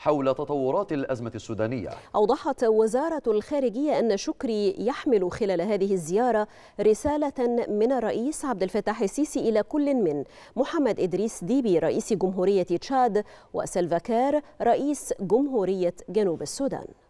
حول تطورات الأزمة السودانية أوضحت وزارة الخارجية أن شكري يحمل خلال هذه الزيارة رسالة من الرئيس عبد الفتاح السيسي إلى كل من محمد إدريس ديبي رئيس جمهورية تشاد وسلفاكار رئيس جمهورية جنوب السودان